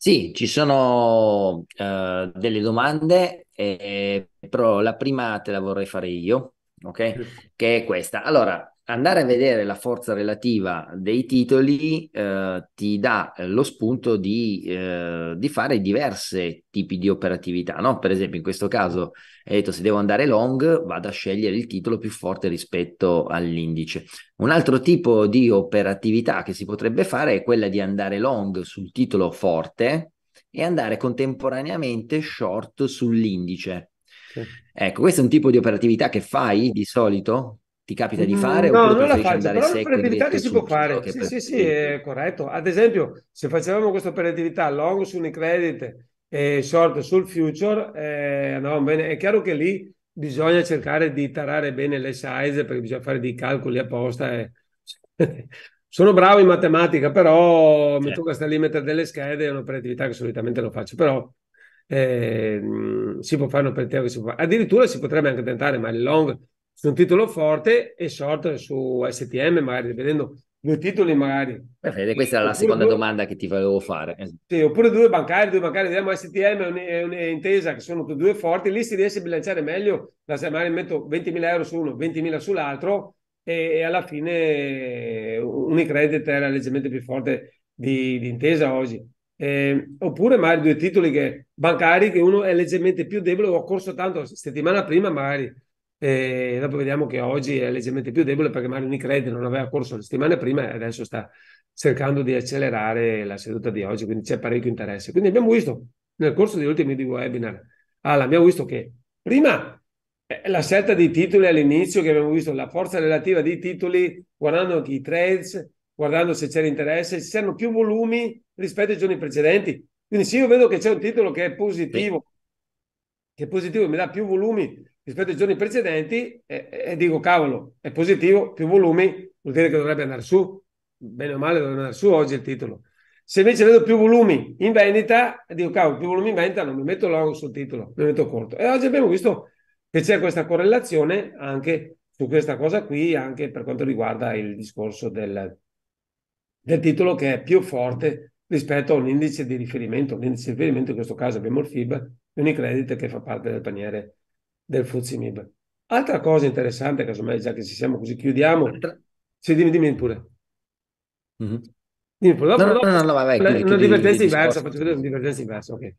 Sì, ci sono uh, delle domande, eh, però la prima te la vorrei fare io, ok? Che è questa. Allora, andare a vedere la forza relativa dei titoli eh, ti dà eh, lo spunto di, eh, di fare diversi tipi di operatività. No? Per esempio, in questo caso hai detto se devo andare long, vado a scegliere il titolo più forte rispetto all'indice. Un altro tipo di operatività che si potrebbe fare è quella di andare long sul titolo forte e andare contemporaneamente short sull'indice. Sì. Ecco, questo è un tipo di operatività che fai di solito ti capita di mm, fare? No, non la faccio, però la preventività che si può fare. Sì, sì, sì, è corretto. Ad esempio, se facevamo questa operatività long su Unicredit e short sul future, eh, no, bene, è chiaro che lì bisogna cercare di tarare bene le size perché bisogna fare dei calcoli apposta. E... sono bravo in matematica, però certo. mi tocca certo. stare lì a mettere delle schede, è un'operatività che solitamente lo faccio, però eh, mm, si può fare un'operatività che si può fare. Addirittura si potrebbe anche tentare, ma il long su un titolo forte e short su STM, magari vedendo due titoli magari. Perfetto, eh, questa era la seconda due... domanda che ti volevo fare. Eh. Sì, oppure due bancari, due bancari, vediamo STM e un'intesa che sono due forti, lì si riesce a bilanciare meglio, la magari metto 20.000 euro su uno, 20.000 sull'altro e, e alla fine Unicredit era leggermente più forte di, di intesa oggi. Eh, oppure magari due titoli che, bancari che uno è leggermente più debole o ha corso tanto settimana prima magari e dopo vediamo che oggi è leggermente più debole perché Mario Nicredi non aveva corso la settimana prima e adesso sta cercando di accelerare la seduta di oggi, quindi c'è parecchio interesse. Quindi abbiamo visto nel corso degli ultimi due webinar, Alan, abbiamo visto che prima eh, la scelta dei titoli all'inizio che abbiamo visto, la forza relativa dei titoli, guardando anche i trades, guardando se c'era interesse, ci saranno più volumi rispetto ai giorni precedenti. Quindi se io vedo che c'è un titolo che è positivo, sì. che è positivo mi dà più volumi, rispetto ai giorni precedenti e, e dico cavolo, è positivo, più volumi vuol dire che dovrebbe andare su, bene o male dovrebbe andare su oggi il titolo. Se invece vedo più volumi in vendita, dico cavolo, più volumi in vendita non mi metto long sul titolo, mi metto corto. E oggi abbiamo visto che c'è questa correlazione anche su questa cosa qui, anche per quanto riguarda il discorso del, del titolo che è più forte rispetto a un indice di riferimento. L'indice di riferimento in questo caso abbiamo il FIB, Unicredit che fa parte del paniere del Fuzimib. Altra cosa interessante, casomai già che ci siamo così chiudiamo, Altra... sì, dimmi, dimmi pure. Mm-hmm. Dimmi pure, dopo, no, dopo, no, no, no, vai, vai, una divertenza diversa, faccio vedere una divertenza diversa, ok.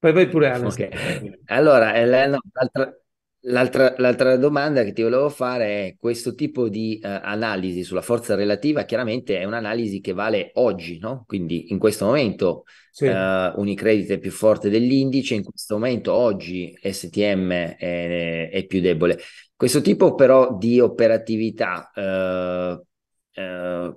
Poi vai pure Anna. Okay. Allora, Elena, l'altra, L'altra, l'altra, domanda che ti volevo fare è questo tipo di uh, analisi sulla forza relativa chiaramente è un'analisi che vale oggi, no? quindi in questo momento sì. uh, Unicredit è più forte dell'indice, in questo momento oggi STM è, è più debole. Questo tipo però di operatività uh,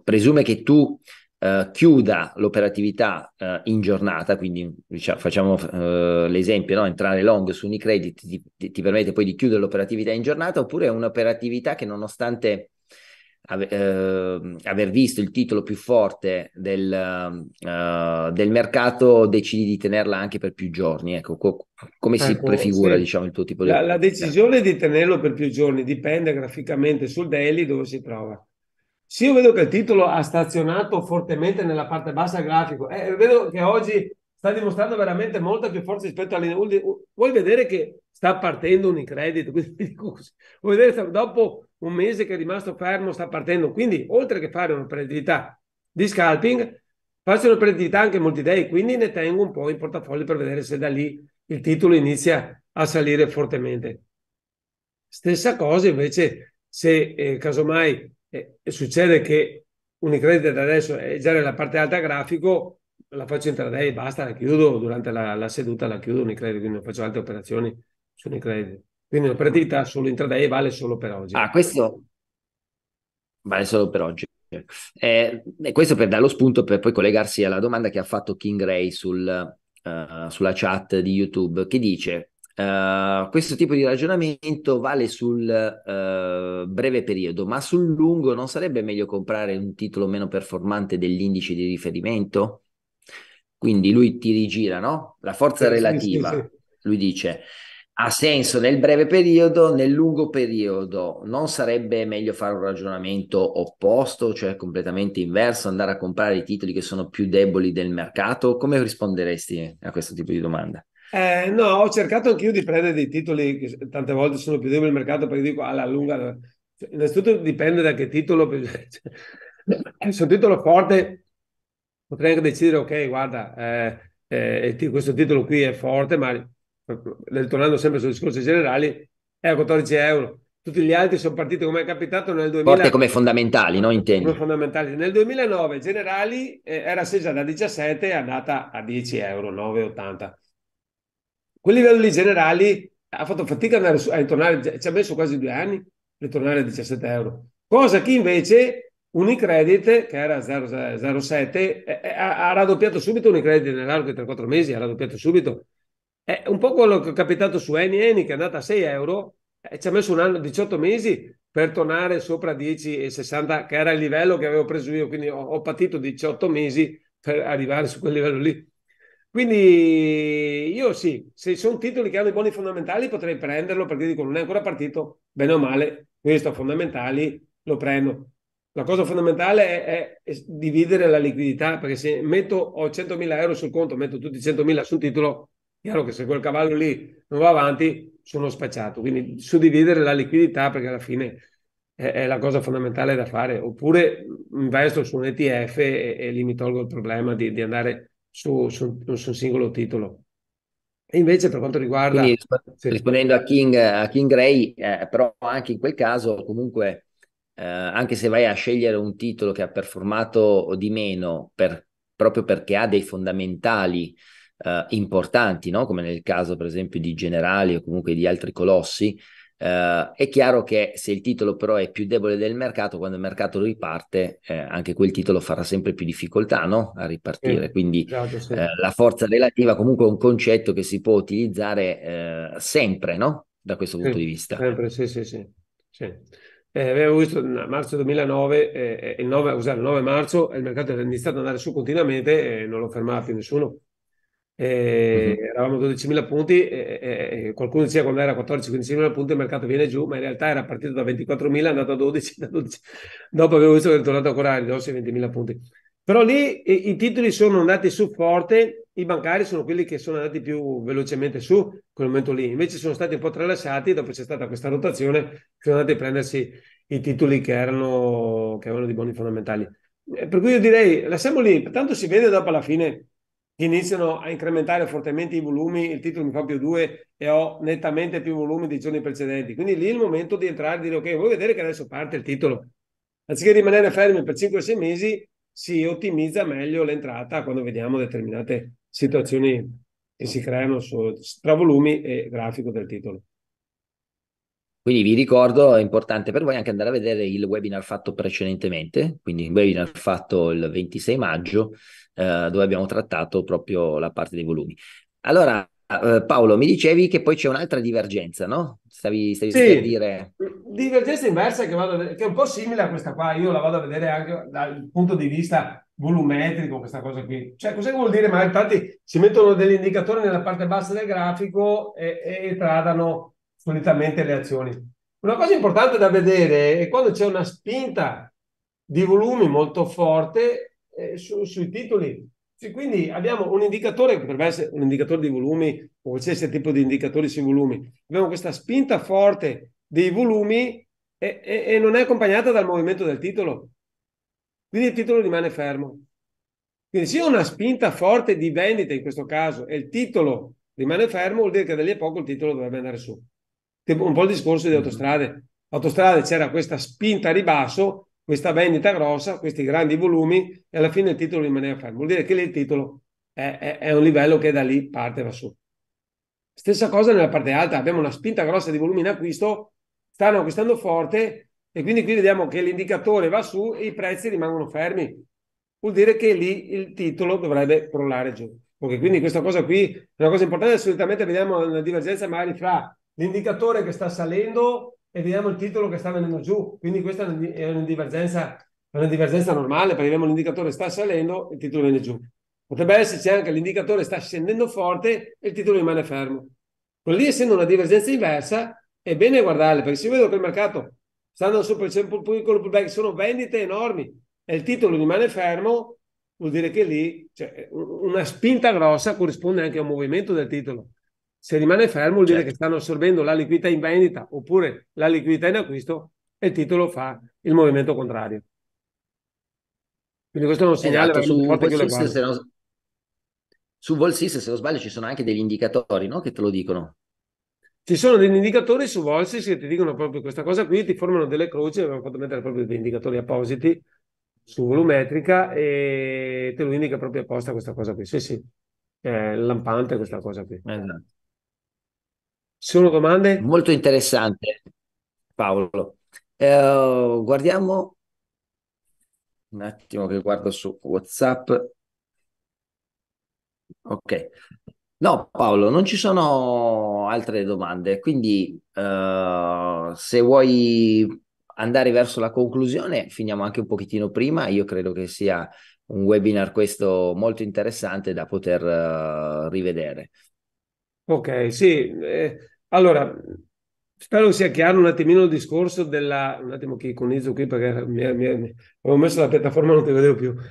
presume che tu Uh, chiuda l'operatività uh, in giornata, quindi diciamo, facciamo uh, l'esempio, no? entrare long su Unicredit ti, ti, ti, permette poi di chiudere l'operatività in giornata, oppure è un'operatività che nonostante ave, ehm, aver visto il titolo più forte del, del, mercato, decidi di tenerla anche per più giorni. Ecco, co- come si ecco, prefigura sì. diciamo, il tuo tipo di... La, la decisione di tenerlo per più giorni dipende graficamente sul daily dove si trova sì, io vedo che il titolo ha stazionato fortemente nella parte bassa del grafico. Eh, vedo che oggi sta dimostrando veramente molta più forza rispetto alle ultime. Vuoi vedere che sta partendo un incredito? Quindi, vuoi vedere che dopo un mese che è rimasto fermo sta partendo. Quindi, oltre che fare un'operatività di scalping, faccio un'operatività anche molti day, quindi ne tengo un po' in portafoglio per vedere se da lì il titolo inizia a salire fortemente. Stessa cosa invece se eh, casomai eh, succede che Unicredit adesso è già nella parte alta grafico, la faccio intraday e basta, la chiudo durante la, la, seduta, la chiudo Unicredit, quindi non faccio altre operazioni su Unicredit. Quindi una partita solo intraday vale solo per oggi. Ah, questo vale solo per oggi. Eh, questo per dare lo spunto per poi collegarsi alla domanda che ha fatto King Ray sul, uh, sulla chat di YouTube che dice eh, questo tipo di ragionamento vale sul uh, breve periodo, ma sul lungo non sarebbe meglio comprare un titolo meno performante dell'indice di riferimento? Quindi lui ti rigira, no? La forza eh, sì, relativa. Sì, sì, lui dice, ha senso nel breve periodo, nel lungo periodo non sarebbe meglio fare un ragionamento opposto, cioè completamente inverso, andare a comprare i titoli che sono più deboli del mercato? Come risponderesti a questo tipo di domanda? Eh, no, ho cercato anch'io di prendere dei titoli che tante volte sono più deboli del mercato perché dico alla lunga. Eh, cioè, innanzitutto dipende da che titolo. Cioè, eh, se un titolo forte potrei anche decidere, ok, guarda, eh, eh, questo titolo qui è forte, ma eh, tornando sempre sui discorsi generali, è a 14 euro. Tutti gli altri sono partiti come è capitato nel 2000. Forte come fondamentali, no? Intendi. Come fondamentali. Nel 2009 Generali eh, era scesa da 17 e è andata a 10 euro, 9,80 quel livello livelli generali ha fatto fatica a, su, a ritornare, ci ha messo quasi due anni per ritornare a 17 euro, cosa che invece Unicredit, che era 0,07, eh, eh, ha, raddoppiato subito Unicredit nell'arco di 3-4 mesi, ha raddoppiato subito. È un po' quello che è capitato su Eni Eni, che è andata a 6 euro, eh, ci ha messo un anno, 18 mesi per tornare sopra 10,60, che era il livello che avevo preso io, quindi ho, ho patito 18 mesi per arrivare su quel livello lì. Quindi io sì, se sono titoli che hanno i buoni fondamentali potrei prenderlo perché dico non è ancora partito, bene o male, questo a fondamentali lo prendo. La cosa fondamentale è, è, dividere la liquidità perché se metto, ho 100.000 euro sul conto, metto tutti i 100.000 sul titolo, chiaro che se quel cavallo lì non va avanti sono spacciato. Quindi suddividere la liquidità perché alla fine è, la cosa fondamentale da fare, oppure investo su un ETF e, e lì mi tolgo il problema di, di andare su, su, sul singolo titolo. E invece per quanto riguarda... Quindi, rispondendo a King, a King Ray, eh, però anche in quel caso comunque, eh, anche se vai a scegliere un titolo che ha performato di meno per, proprio perché ha dei fondamentali eh, importanti, no? come nel caso per esempio di Generali o comunque di altri colossi, Uh, è chiaro che se il titolo però è più debole del mercato, quando il mercato riparte, eh, anche quel titolo farà sempre più difficoltà no? a ripartire. Sì, Quindi esatto, sì. eh, la forza relativa comunque è un concetto che si può utilizzare eh, sempre no? da questo sì, punto di vista. Sempre, sì, sì, sì. Eh, avevo visto marzo 2009, eh, il 9, scusate, il 9 marzo, il mercato è iniziato ad andare su continuamente e non lo fermava più nessuno. Eh, mm-hmm. Eravamo 12.000 punti, eh, eh, qualcuno diceva quando era 14-15.000 punti il mercato viene giù, ma in realtà era partito da 24.000, è andato a 12, da 12. dopo avevo visto che è tornato ancora ai 20.000 punti. Però lì i, i titoli sono andati su forte, i bancari sono quelli che sono andati più velocemente su in quel momento lì, invece sono stati un po' tralasciati, dopo c'è stata questa rotazione, sono andati a prendersi i titoli che erano che avevano dei buoni fondamentali. Eh, per cui io direi lasciamo lì, tanto si vede dopo alla fine iniziano a incrementare fortemente i volumi, il titolo mi fa più 2 e ho nettamente più volumi dei giorni precedenti. Quindi lì è il momento di entrare e dire ok, vuoi vedere che adesso parte il titolo? Anziché rimanere fermi per 5-6 mesi, si ottimizza meglio l'entrata quando vediamo determinate situazioni che si creano tra volumi e grafico del titolo. Quindi vi ricordo, è importante per voi anche andare a vedere il webinar fatto precedentemente, quindi il webinar fatto il 26 maggio, eh, dove abbiamo trattato proprio la parte dei volumi. Allora, eh, Paolo, mi dicevi che poi c'è un'altra divergenza, no? Stavi, stavi sì, per dire... Divergenza inversa che, vedere, che, è un po' simile a questa qua, io la vado a vedere anche dal punto di vista volumetrico, questa cosa qui. Cioè, cos'è che vuol dire? Ma infatti si mettono degli indicatori nella parte bassa del grafico e, e tradano solitamente le azioni. Una cosa importante da vedere è quando c'è una spinta di volumi molto forte eh, su, sui titoli. Cioè, quindi abbiamo un indicatore che potrebbe essere un indicatore di volumi o qualsiasi tipo di indicatori sui volumi. Abbiamo questa spinta forte dei volumi e, e, e non è accompagnata dal movimento del titolo. Quindi il titolo rimane fermo. Quindi se ho una spinta forte di vendita in questo caso e il titolo rimane fermo, vuol dire che da lì a poco il titolo dovrebbe andare su un po' il discorso di mm-hmm. autostrade. Autostrade c'era questa spinta a ribasso, questa vendita grossa, questi grandi volumi e alla fine il titolo rimaneva fermo. Vuol dire che lì il titolo è, è, è un livello che da lì parte va su. Stessa cosa nella parte alta, abbiamo una spinta grossa di volumi in acquisto, stanno acquistando forte e quindi qui vediamo che l'indicatore va su e i prezzi rimangono fermi. Vuol dire che lì il titolo dovrebbe crollare giù. Ok, quindi questa cosa qui è una cosa importante, assolutamente vediamo una divergenza magari fra l'indicatore che sta salendo e vediamo il titolo che sta venendo giù. Quindi questa è una divergenza, è una divergenza normale, perché vediamo l'indicatore sta salendo e il titolo viene giù. Potrebbe esserci anche l'indicatore sta scendendo forte e il titolo rimane fermo. Quello lì, essendo una divergenza inversa, è bene guardarle, perché se vedo che il mercato sta andando su per il piccolo pullback, sono vendite enormi e il titolo rimane fermo, vuol dire che lì cioè, una spinta grossa corrisponde anche a un movimento del titolo. Se rimane fermo vuol dire certo. che stanno assorbendo la liquidità in vendita oppure la liquidità in acquisto e il titolo fa il movimento contrario. Quindi questo è un segnale esatto, su, Wall se non, su Wall se non sbaglio, ci sono anche degli indicatori no? che te lo dicono. Ci sono degli indicatori su Volsys che ti dicono proprio questa cosa qui, ti formano delle croci, abbiamo fatto mettere proprio degli indicatori appositi su volumetrica e te lo indica proprio apposta questa cosa qui. Sì, sì, è lampante questa cosa qui. Esatto. Sono domande? Molto interessante, Paolo. Eh, guardiamo un attimo che guardo su WhatsApp. Ok. No, Paolo, non ci sono altre domande, quindi eh, se vuoi andare verso la conclusione, finiamo anche un pochettino prima. Io credo che sia un webinar questo molto interessante da poter eh, rivedere. Ok, sì, eh, allora, spero sia chiaro un attimino il discorso della... Un attimo che iconizzo qui perché mi, mi, mi, avevo messo la piattaforma, e non ti vedevo più.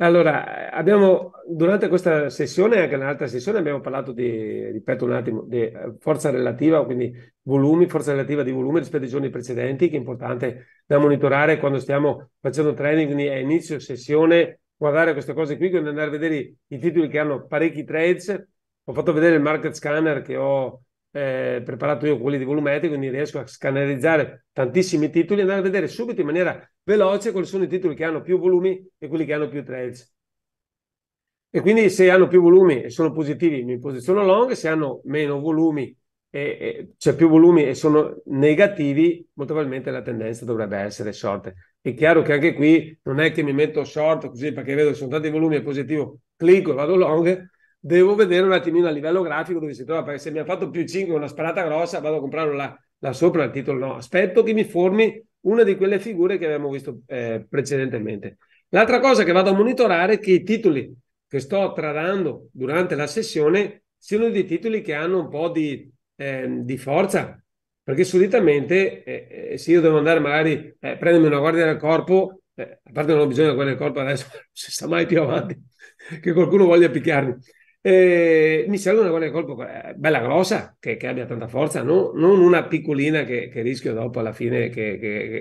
Allora, abbiamo durante questa sessione e anche nell'altra sessione abbiamo parlato di, ripeto un attimo, di eh, forza relativa, quindi volumi, forza relativa di volume rispetto ai giorni precedenti, che è importante da monitorare quando stiamo facendo training, quindi a inizio sessione, guardare queste cose qui, quindi andare a vedere i titoli che hanno parecchi trades. Ho fatto vedere il market scanner che ho eh, preparato io quelli di volumetri, quindi riesco a scannerizzare tantissimi titoli e andare a vedere subito in maniera veloce quali sono i titoli che hanno più volumi e quelli che hanno più trails. E quindi se hanno più volumi e sono positivi mi posiziono long, se hanno meno volumi e, e c'è più volumi e sono negativi, molto probabilmente la tendenza dovrebbe essere short. È chiaro che anche qui non è che mi metto short così perché vedo che sono tanti volumi e positivo, clicco e vado long, devo vedere un attimino a livello grafico dove si trova, perché se mi ha fatto più 5 una sparata grossa, vado a comprarlo là, là sopra il titolo no. Aspetto che mi formi una di quelle figure che abbiamo visto eh, precedentemente. L'altra cosa che vado a monitorare è che i titoli che sto tradando durante la sessione siano dei titoli che hanno un po' di, eh, di forza, perché solitamente eh, eh, se io devo andare magari a eh, prendermi una guardia del corpo, eh, a parte non ho bisogno di guardia del corpo adesso, non si sta mai più avanti, che qualcuno voglia picchiarmi eh, mi serve una buona colpo eh, bella grossa che, che abbia tanta forza, no? non una piccolina che, che, rischio dopo alla fine che,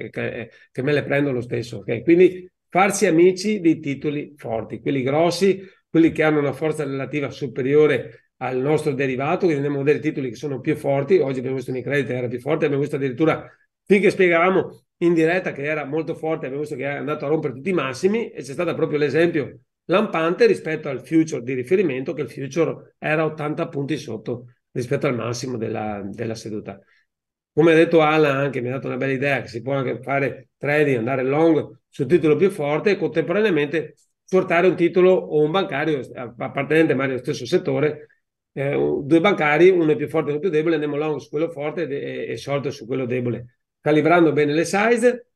eh, che, me le prendo lo stesso. Okay? Quindi farsi amici di titoli forti, quelli grossi, quelli che hanno una forza relativa superiore al nostro derivato, quindi andiamo a vedere titoli che sono più forti. Oggi abbiamo visto Unicredit era più forte, abbiamo visto addirittura finché spiegavamo in diretta che era molto forte, abbiamo visto che è andato a rompere tutti i massimi e c'è stato proprio l'esempio lampante rispetto al future di riferimento, che il future era 80 punti sotto rispetto al massimo della, della seduta. Come ha detto Alan, anche mi ha dato una bella idea che si può anche fare trading, andare long sul titolo più forte e contemporaneamente portare un titolo o un bancario appartenente magari allo stesso settore, eh, due bancari, uno è più forte e uno più debole, andiamo long su quello forte e, e short su quello debole, calibrando bene le size,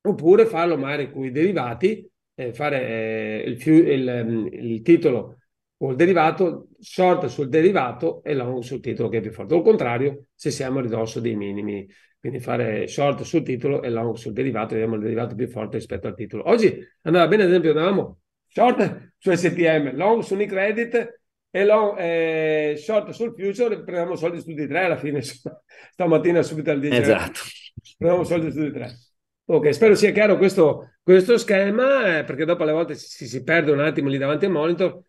oppure farlo magari con i derivati eh, fare eh, il, il, mm, il, titolo o il derivato, short sul derivato e long sul titolo che è più forte. O il contrario, se siamo a ridosso dei minimi, quindi fare short sul titolo e long sul derivato, abbiamo il derivato più forte rispetto al titolo. Oggi andava bene, ad esempio, andavamo short su STM, long su Unicredit e long, eh, short sul future, prendiamo soldi su di 3 alla fine, stamattina subito al 10. Esatto. Prendiamo soldi su di 3. Ok, spero sia chiaro questo, questo schema, eh, perché dopo alle volte si, si, perde un attimo lì davanti al monitor,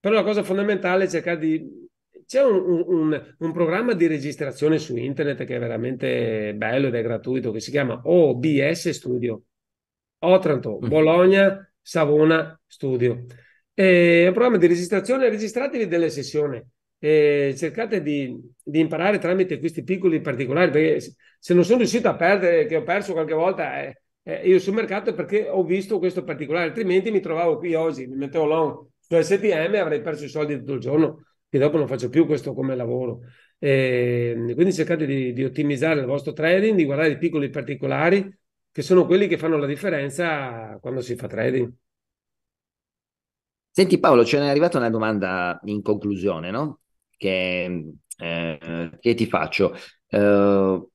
però la cosa fondamentale è cercare di... C'è un, un, un programma di registrazione su internet che è veramente bello ed è gratuito, che si chiama OBS Studio. Otranto, mm. Bologna, Savona Studio. È un programma di registrazione, registratevi delle sessioni eh, cercate di, di, imparare tramite questi piccoli particolari, perché se non sono riuscito a perdere, che ho perso qualche volta, eh, eh, io sul mercato è perché ho visto questo particolare, altrimenti mi trovavo qui oggi, mi mettevo long su STM e avrei perso i soldi tutto il giorno che dopo non faccio più questo come lavoro. Ehm, quindi cercate di, di ottimizzare il vostro trading, di guardare i piccoli particolari che sono quelli che fanno la differenza quando si fa trading. Senti Paolo, ce n'è arrivata una domanda in conclusione, no? che, eh, che ti faccio, eh,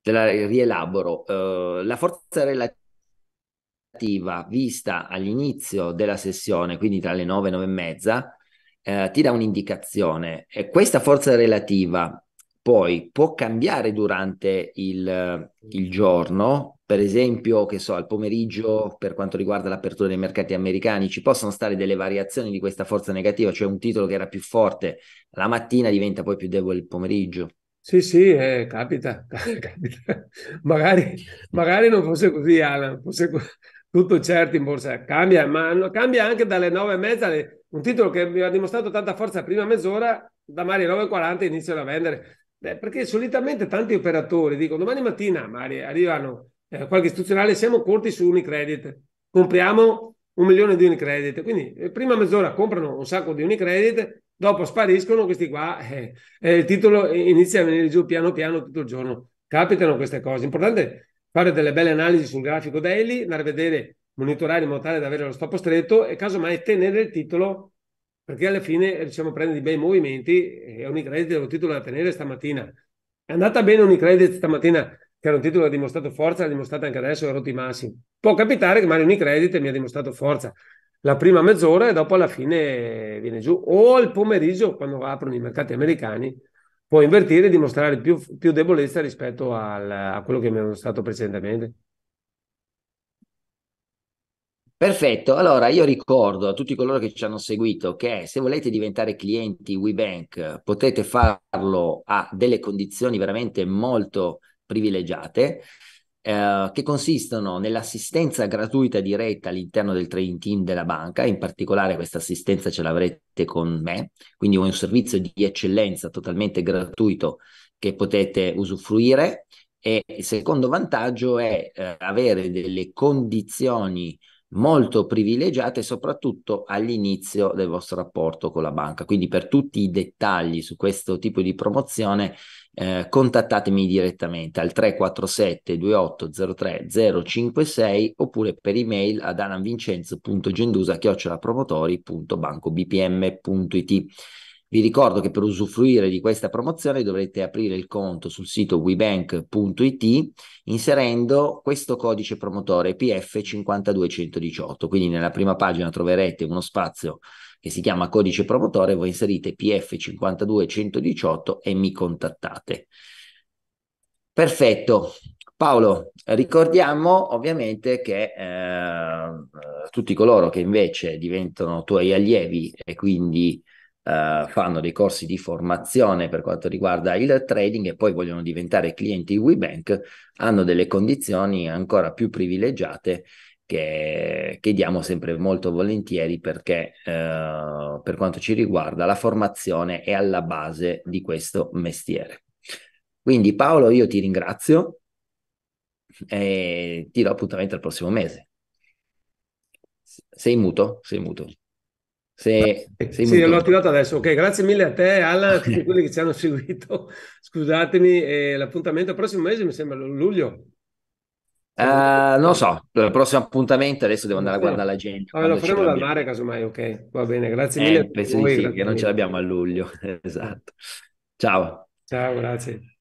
te la rielaboro. Eh, la forza relativa vista all'inizio della sessione, quindi tra le 9 e 9 e mezza, eh, ti dà un'indicazione. E questa forza relativa poi può cambiare durante il, il giorno per esempio, che so, al pomeriggio per quanto riguarda l'apertura dei mercati americani, ci possono stare delle variazioni di questa forza negativa, cioè un titolo che era più forte la mattina diventa poi più debole il pomeriggio. Sì, sì, eh, capita, capita. Magari, magari, non fosse così, Alan, fosse tutto certo in borsa. Cambia, ma cambia anche dalle nove e mezza, un titolo che mi ha dimostrato tanta forza prima mezz'ora, da magari 9.40 iniziano a vendere. Beh, perché solitamente tanti operatori dicono domani mattina, magari arrivano eh, qualche istituzionale, siamo corti su Unicredit, compriamo un milione di Unicredit. Quindi eh, prima mezz'ora comprano un sacco di Unicredit, dopo spariscono questi qua e eh, eh, il titolo inizia a venire giù piano piano tutto il giorno. Capitano queste cose. Importante fare delle belle analisi sul grafico daily, andare a vedere, monitorare in modo tale da avere lo stop stretto e casomai tenere il titolo perché alla fine riusciamo a prendere dei bei movimenti e Unicredit è un titolo da tenere stamattina. È andata bene Unicredit stamattina che era un titolo che ha dimostrato forza, l'ha dimostrato anche adesso, ero di Massi. Può capitare che Mario Unicredit mi ha dimostrato forza la prima mezz'ora e dopo alla fine viene giù o al pomeriggio quando aprono i mercati americani può invertire e dimostrare più, più debolezza rispetto al, a quello che mi hanno mostrato precedentemente. Perfetto, allora io ricordo a tutti coloro che ci hanno seguito che se volete diventare clienti WeBank potete farlo a delle condizioni veramente molto privilegiate, eh, che consistono nell'assistenza gratuita diretta all'interno del trading team della banca, in particolare questa assistenza ce l'avrete con me, quindi è un servizio di eccellenza totalmente gratuito che potete usufruire e il secondo vantaggio è eh, avere delle condizioni molto privilegiate soprattutto all'inizio del vostro rapporto con la banca. Quindi per tutti i dettagli su questo tipo di promozione eh, contattatemi direttamente al 347 2803 056 oppure per email ad ananvincenzo.gendusa.promotori.bancobpm.it. Vi ricordo che per usufruire di questa promozione dovrete aprire il conto sul sito webank.it inserendo questo codice promotore PF52118. Quindi nella prima pagina troverete uno spazio che si chiama codice promotore, voi inserite PF52118 e mi contattate. Perfetto. Paolo, ricordiamo ovviamente che eh, tutti coloro che invece diventano tuoi allievi e quindi eh, fanno dei corsi di formazione per quanto riguarda il trading e poi vogliono diventare clienti WeBank hanno delle condizioni ancora più privilegiate che, che diamo sempre molto volentieri perché eh, per quanto ci riguarda la formazione è alla base di questo mestiere. Quindi Paolo, io ti ringrazio e ti do appuntamento al prossimo mese. Sei muto? Sei muto. Se, sì, molto... l'ho attivato adesso. Ok, grazie mille a te, Alan, a tutti quelli che ci hanno seguito. Scusatemi, eh, l'appuntamento prossimo mese mi sembra luglio. Uh, non lo so, il prossimo appuntamento adesso devo andare a guardare l'agenda. Allora, lo faremo dal mare casomai, ok. Va bene, grazie eh, mille. penso di sì, che non ce l'abbiamo a luglio. esatto. Ciao. Ciao, grazie.